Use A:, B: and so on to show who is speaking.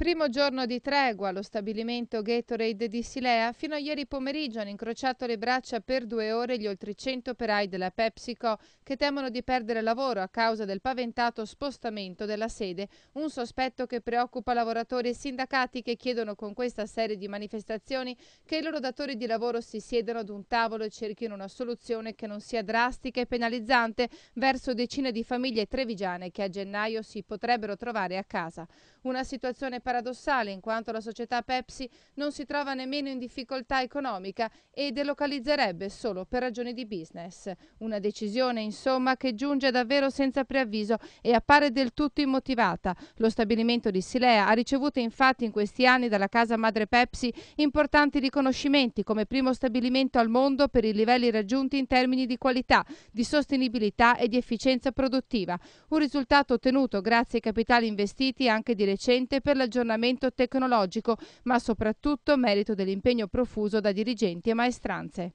A: Primo giorno di tregua allo stabilimento Gatorade di Silea, fino a ieri pomeriggio hanno incrociato le braccia per due ore gli oltre 100 operai della PepsiCo che temono di perdere lavoro a causa del paventato spostamento della sede, un sospetto che preoccupa lavoratori e sindacati che chiedono con questa serie di manifestazioni che i loro datori di lavoro si siedano ad un tavolo e cerchino una soluzione che non sia drastica e penalizzante verso decine di famiglie trevigiane che a gennaio si potrebbero trovare a casa. Una situazione paradossale in quanto la società Pepsi non si trova nemmeno in difficoltà economica e delocalizzerebbe solo per ragioni di business. Una decisione insomma che giunge davvero senza preavviso e appare del tutto immotivata. Lo stabilimento di Silea ha ricevuto infatti in questi anni dalla casa madre Pepsi importanti riconoscimenti come primo stabilimento al mondo per i livelli raggiunti in termini di qualità, di sostenibilità e di efficienza produttiva. Un risultato ottenuto grazie ai capitali investiti anche di recente per la giornata aggiornamento tecnologico, ma soprattutto merito dell'impegno profuso da dirigenti e maestranze.